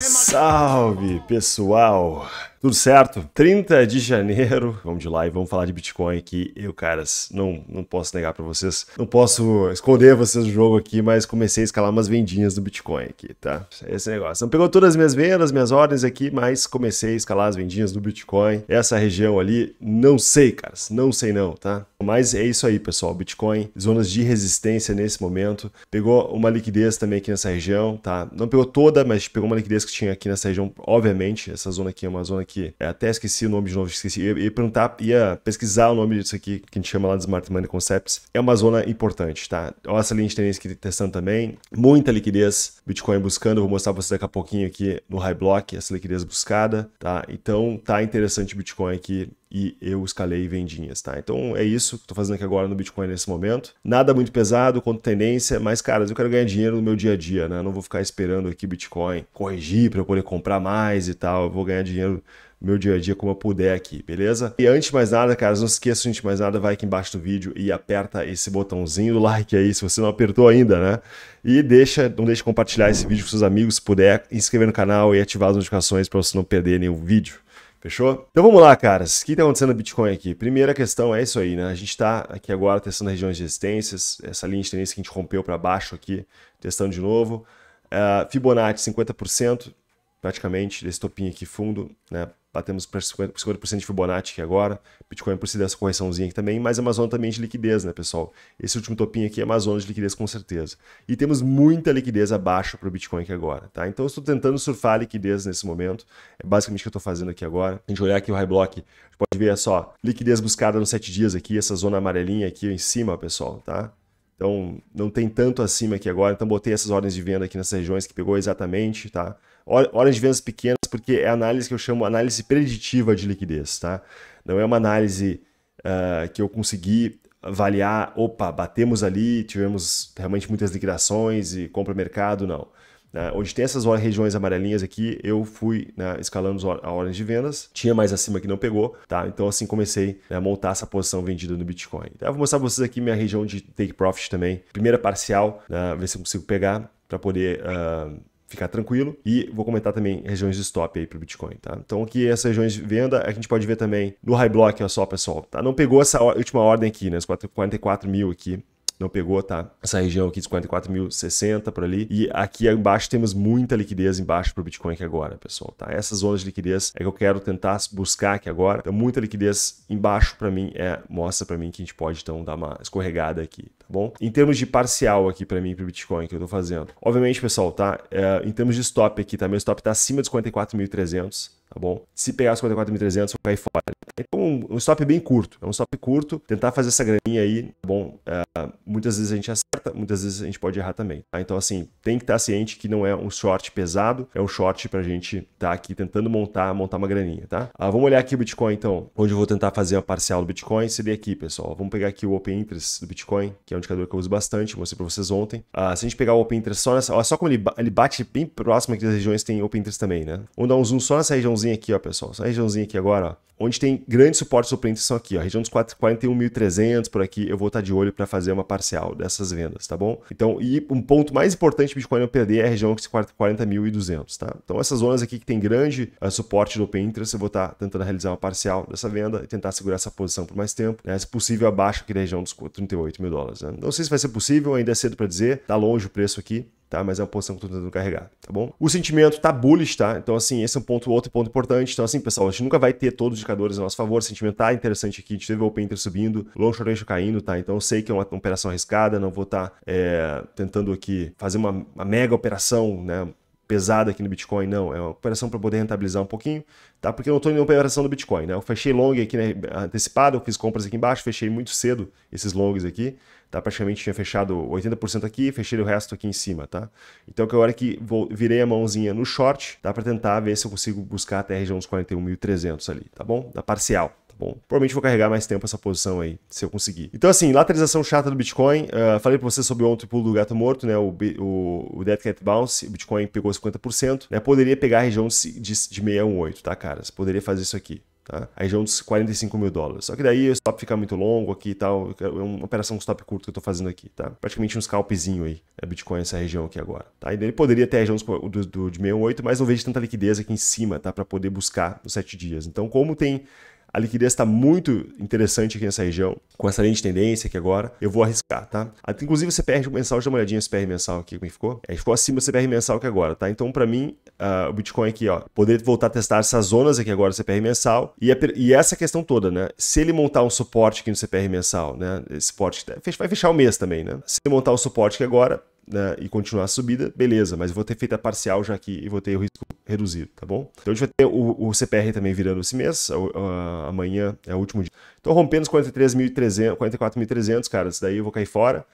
Salve pessoal! Tudo certo? 30 de janeiro, vamos de lá e vamos falar de Bitcoin aqui. Eu, caras, não, não posso negar para vocês, não posso esconder vocês do jogo aqui, mas comecei a escalar umas vendinhas do Bitcoin aqui, tá? Esse negócio. Não pegou todas as minhas vendas, minhas ordens aqui, mas comecei a escalar as vendinhas do Bitcoin. Essa região ali, não sei, caras, não sei não, tá? Mas é isso aí, pessoal. Bitcoin, zonas de resistência nesse momento. Pegou uma liquidez também aqui nessa região, tá? Não pegou toda, mas pegou uma liquidez que tinha aqui nessa região, obviamente. Essa zona aqui é uma zona aqui. É, até esqueci o nome de novo, esqueci. Ia, ia perguntar, ia pesquisar o nome disso aqui, que a gente chama lá de Smart Money Concepts. É uma zona importante, tá? Olha essa linha de tendência que tá testando também. Muita liquidez, Bitcoin buscando. Eu vou mostrar pra vocês daqui a pouquinho aqui no High Block, essa liquidez buscada, tá? Então tá interessante o Bitcoin aqui e eu escalei vendinhas, tá? Então é isso que eu tô fazendo aqui agora no Bitcoin nesse momento. Nada muito pesado, quanto tendência, mas cara, eu quero ganhar dinheiro no meu dia a dia, né? Eu não vou ficar esperando aqui Bitcoin corrigir para eu poder comprar mais e tal. Eu vou ganhar dinheiro no meu dia a dia como eu puder aqui, beleza? E antes de mais nada, cara, não se esqueça antes de mais nada, vai aqui embaixo do vídeo e aperta esse botãozinho do like aí, se você não apertou ainda, né? E deixa, não deixe de compartilhar esse vídeo com seus amigos, se puder, inscrever no canal e ativar as notificações para você não perder nenhum vídeo. Fechou? Então vamos lá, caras. O que está acontecendo no Bitcoin aqui? Primeira questão é isso aí, né? A gente está aqui agora testando regiões de resistências, essa linha de tendência que a gente rompeu para baixo aqui, testando de novo. Uh, Fibonacci 50%, praticamente, desse topinho aqui fundo, né? Batemos para 50% de Fibonacci aqui agora. Bitcoin por dessa correçãozinha aqui também, mas Amazon também de liquidez, né, pessoal? Esse último topinho aqui é Amazon de liquidez com certeza. E temos muita liquidez abaixo para o Bitcoin aqui agora, tá? Então eu estou tentando surfar a liquidez nesse momento. É basicamente o que eu estou fazendo aqui agora. A gente olhar aqui o High Block, a gente pode ver é só, liquidez buscada nos 7 dias aqui, essa zona amarelinha aqui em cima, pessoal, tá? Então, não tem tanto acima aqui agora, então botei essas ordens de venda aqui nessas regiões que pegou exatamente, tá? horas de vendas pequenas, porque é a análise que eu chamo análise preditiva de liquidez, tá? Não é uma análise uh, que eu consegui avaliar, opa, batemos ali, tivemos realmente muitas liquidações e compra mercado, não. Né? Onde tem essas regiões amarelinhas aqui, eu fui né, escalando a ordem de vendas, tinha mais acima que não pegou, tá? Então assim comecei né, a montar essa posição vendida no Bitcoin. Então, eu vou mostrar para vocês aqui minha região de take profit também, primeira parcial, né, ver se eu consigo pegar para poder uh, ficar tranquilo. E vou comentar também regiões de stop aí para o Bitcoin, tá? Então aqui essas regiões de venda, a gente pode ver também no high block, olha só, pessoal, tá? Não pegou essa última ordem aqui, né? Os 44 mil aqui não pegou, tá? Essa região aqui de 54.060 por ali. E aqui embaixo temos muita liquidez embaixo para o Bitcoin aqui agora, pessoal, tá? Essas zonas de liquidez é que eu quero tentar buscar aqui agora. Então, muita liquidez embaixo para mim é mostra para mim que a gente pode então dar uma escorregada aqui, tá bom? Em termos de parcial aqui para mim para o Bitcoin que eu estou fazendo. Obviamente, pessoal, tá? É, em termos de stop aqui, tá? Meu stop tá acima dos 54.300, tá bom? Se pegar os 44.300, vai cair fora. Então, um, um stop bem curto. É um stop curto. Tentar fazer essa graninha aí, tá bom? Uh, muitas vezes a gente acerta, muitas vezes a gente pode errar também. Tá? Então, assim, tem que estar ciente que não é um short pesado, é um short pra gente estar tá aqui tentando montar, montar uma graninha, tá? Uh, vamos olhar aqui o Bitcoin, então. Onde eu vou tentar fazer a parcial do Bitcoin seria aqui, pessoal. Vamos pegar aqui o Open Interest do Bitcoin, que é um indicador que eu uso bastante, mostrei pra vocês ontem. Uh, se a gente pegar o Open Interest só nessa... Olha só como ele, ele bate bem próximo aqui das regiões, tem Open Interest também, né? Vamos dar um zoom só nessa região regiãozinha aqui, ó, pessoal. Essa regiãozinha aqui agora, ó, onde tem grandes suportes suplentes são aqui, ó, região dos 41.300 por aqui, eu vou estar de olho para fazer uma parcial dessas vendas, tá bom? Então, e um ponto mais importante do Bitcoin eu perder é a região que 40.200, tá? Então, essas zonas aqui que tem grande uh, suporte do open interest, eu vou estar tentando realizar uma parcial dessa venda e tentar segurar essa posição por mais tempo, né? Se possível, abaixo aqui da região dos 38 mil dólares, né? Não sei se vai ser possível, ainda é cedo para dizer, tá longe o preço aqui, tá? Mas é uma posição que eu tô tentando carregar, tá bom? O sentimento tá bullish, tá? Então, assim, esse é um ponto, outro ponto importante. Então, assim, pessoal, a gente nunca vai ter todos os indicadores a nosso favor. O sentimento tá interessante aqui, a gente teve o open inter subindo, long short ratio caindo, tá? Então, eu sei que é uma, uma operação arriscada, não vou estar tá, é, tentando aqui fazer uma, uma mega operação, né? pesada aqui no Bitcoin, não. É uma operação para poder rentabilizar um pouquinho, tá? Porque eu não estou em nenhuma operação do Bitcoin, né? Eu fechei long aqui né, antecipado, eu fiz compras aqui embaixo, fechei muito cedo esses longs aqui tá? Praticamente tinha fechado 80% aqui, fechei o resto aqui em cima, tá? Então que a hora é que vou, virei a mãozinha no short, dá para tentar ver se eu consigo buscar até a região dos 41.300 ali, tá bom? Da parcial. tá Bom, provavelmente vou carregar mais tempo essa posição aí, se eu conseguir. Então, assim, lateralização chata do Bitcoin. Uh, falei para você sobre ontem o pulo do gato morto, né? O, o, o Dead Cat Bounce, o Bitcoin pegou 50%, né? Poderia pegar a região de, de, de 618, tá, caras? Poderia fazer isso aqui tá? a região é dos 45 mil dólares. Só que daí o stop fica muito longo aqui e tal, é uma operação com stop curto que eu estou fazendo aqui, tá? Praticamente um scalpzinho aí, é Bitcoin essa região aqui agora, tá? E ele poderia ter a região do, do, do, de 68, mas não vejo tanta liquidez aqui em cima, tá? Para poder buscar nos 7 dias. Então, como tem a liquidez está muito interessante aqui nessa região, com essa linha de tendência aqui agora. Eu vou arriscar, tá? Ah, inclusive, o CPR mensal, já uma olhadinha no CPR mensal aqui, como é ficou? É, ficou acima do CPR mensal que agora, tá? Então, para mim, uh, o Bitcoin aqui, ó, poder voltar a testar essas zonas aqui agora do CPR mensal e, a, e essa é questão toda, né? Se ele montar um suporte aqui no CPR mensal, né? Esse suporte vai fechar o mês também, né? Se ele montar um suporte aqui agora, né, e continuar a subida, beleza, mas vou ter feito a parcial já aqui e vou ter o risco reduzido, tá bom? Então a gente vai ter o, o CPR também virando esse mês, a, a, amanhã é o último dia. Então rompendo os 44.300, cara, isso daí eu vou cair fora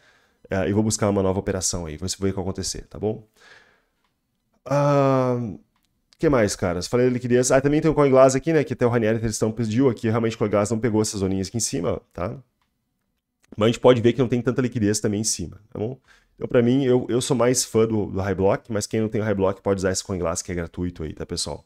é, e vou buscar uma nova operação aí, vamos ver o que vai acontecer, tá bom? Uh que mais, caras? Falei da liquidez. Ah, também tem o CoinGlass aqui, né? Que até o Ranieri Tristão pediu aqui. Realmente o CoinGlass não pegou essas zoninhas aqui em cima, tá? Mas a gente pode ver que não tem tanta liquidez também em cima, tá bom? Então, para mim, eu, eu sou mais fã do, do High Block, mas quem não tem o High Block pode usar esse CoinGlass que é gratuito aí, tá, pessoal?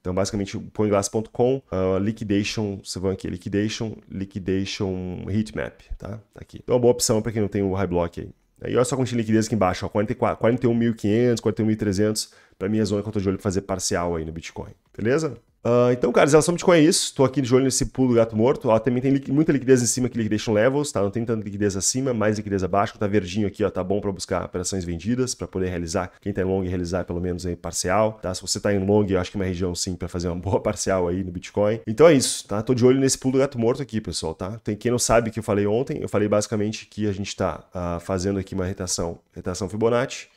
Então, basicamente, coinglass.com, uh, ah, liquidation, você vai aqui, liquidation, liquidation heatmap, tá? Tá aqui. Então, é uma boa opção para quem não tem o High Block aí. E olha só a quantidade de liquidez aqui embaixo, 41.500, 41.300. Para minha zona que eu tô de olho pra fazer parcial aí no Bitcoin. Beleza? Uh, então, cara, em relação Bitcoin é isso. Estou aqui de olho nesse pulo do gato morto. Ó, também tem li muita liquidez em cima que liquidation levels, tá? Não tem tanta liquidez acima, mais liquidez abaixo. Tá verdinho aqui, ó, tá bom para buscar operações vendidas, para poder realizar, quem tá em long realizar pelo menos aí parcial, tá? Se você tá em long, eu acho que é uma região sim para fazer uma boa parcial aí no Bitcoin. Então é isso, tá? Tô de olho nesse pulo do gato morto aqui, pessoal, tá? Tem quem não sabe o que eu falei ontem, eu falei basicamente que a gente tá uh, fazendo aqui uma retação, retação Fibonacci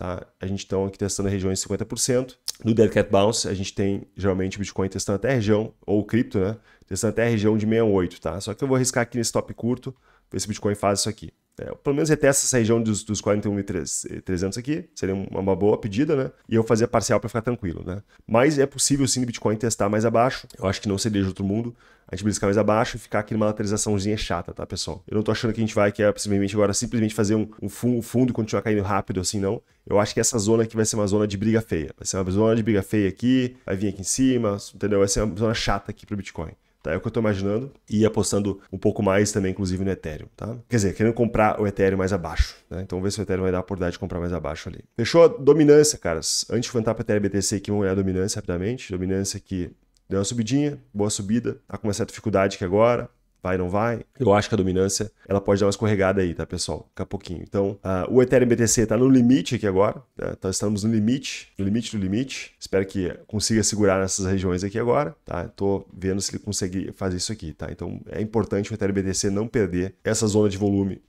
Tá? A gente está então, aqui testando a região em 50%. No Dead Cat Bounce, a gente tem geralmente o Bitcoin testando até a região, ou o cripto, né? Testando até a região de 68, tá? Só que eu vou arriscar aqui nesse top curto, ver se o Bitcoin faz isso aqui. É, pelo menos retesta essa região dos, dos 41.300 aqui, seria uma boa pedida, né? E eu fazer parcial para ficar tranquilo, né? Mas é possível sim o Bitcoin testar mais abaixo, eu acho que não seria de outro mundo, a gente beliscar mais abaixo e ficar aqui numa lateralizaçãozinha chata, tá, pessoal? Eu não tô achando que a gente vai que é simplesmente agora simplesmente fazer um, um fundo e continuar caindo rápido assim, não. Eu acho que essa zona aqui vai ser uma zona de briga feia. Vai ser uma zona de briga feia aqui, vai vir aqui em cima, entendeu? Vai ser uma zona chata aqui pro Bitcoin. Tá, é o que eu estou imaginando. E apostando um pouco mais também, inclusive, no Ethereum. Tá? Quer dizer, querendo comprar o Ethereum mais abaixo. Né? Então, vamos ver se o Ethereum vai dar a oportunidade de comprar mais abaixo ali. Fechou a dominância, caras. Antes de voltar para Ethereum BTC aqui, vamos olhar a dominância rapidamente. Dominância aqui Deu uma subidinha, boa subida, tá com uma certa dificuldade que agora, vai, não vai. Eu acho que a dominância, ela pode dar uma escorregada aí, tá, pessoal? Daqui a pouquinho. Então, uh, o Ethereum BTC tá no limite aqui agora, tá? Então, estamos no limite, no limite do limite. Espero que consiga segurar nessas regiões aqui agora, tá? Tô vendo se ele conseguir fazer isso aqui, tá? Então, é importante o Ethereum BTC não perder essa zona de volume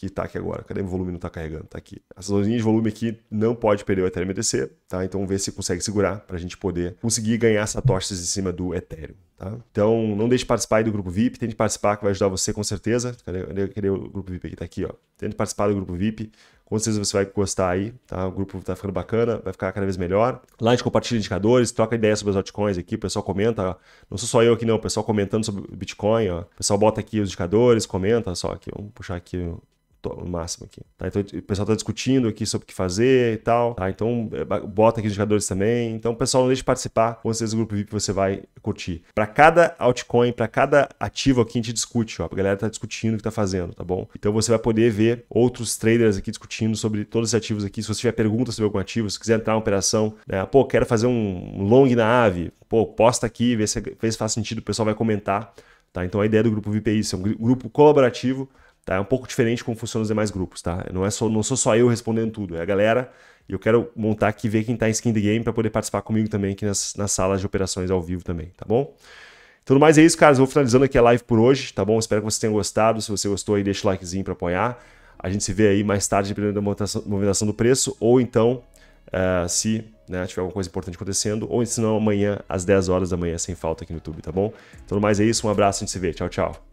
que está aqui agora. Cadê o volume? Não está carregando, está aqui. Essa dorzinha de volume aqui não pode perder o Ethereum ETC, tá? Então vê se consegue segurar para a gente poder conseguir ganhar satoshis em cima do Ethereum. Tá? Então, não deixe de participar aí do grupo VIP, tente participar que vai ajudar você com certeza. Cadê, cadê, cadê o grupo VIP aqui? Tá aqui, ó. Tente participar do grupo VIP, com certeza você vai gostar aí, tá? O grupo tá ficando bacana, vai ficar cada vez melhor. Lá a gente compartilha indicadores, troca ideias sobre as altcoins aqui, o pessoal comenta, ó. não sou só eu aqui não, o pessoal comentando sobre o Bitcoin, ó. O pessoal bota aqui os indicadores, comenta, só aqui, vamos puxar aqui no máximo aqui. Tá? Então, o pessoal está discutindo aqui sobre o que fazer e tal. Tá? Então, é, bota aqui os indicadores também. Então, pessoal, não deixe de participar. Com certeza, o grupo VIP você vai curtir. Para cada altcoin, para cada ativo aqui, a gente discute. Ó. A galera está discutindo o que está fazendo, tá bom? Então, você vai poder ver outros traders aqui discutindo sobre todos os ativos aqui. Se você tiver perguntas sobre algum ativo, se quiser entrar na operação, né? pô, quero fazer um long na AVE. Pô, posta aqui, vê se, vê se faz sentido. O pessoal vai comentar. Tá? Então, a ideia do grupo VIP é isso. É um grupo colaborativo Tá? É um pouco diferente como funciona os demais grupos, tá? Não, é só, não sou só eu respondendo tudo, é a galera. E eu quero montar aqui, ver quem está em skin the game para poder participar comigo também aqui nas, nas salas de operações ao vivo também, tá bom? Tudo mais é isso, caras. Vou finalizando aqui a live por hoje, tá bom? Espero que vocês tenham gostado. Se você gostou aí, deixa o likezinho para apoiar. A gente se vê aí mais tarde, dependendo da movimentação do preço, ou então, uh, se né, tiver alguma coisa importante acontecendo, ou se não, amanhã, às 10 horas da manhã, sem falta aqui no YouTube, tá bom? Tudo mais é isso, um abraço, a gente se vê. Tchau, tchau.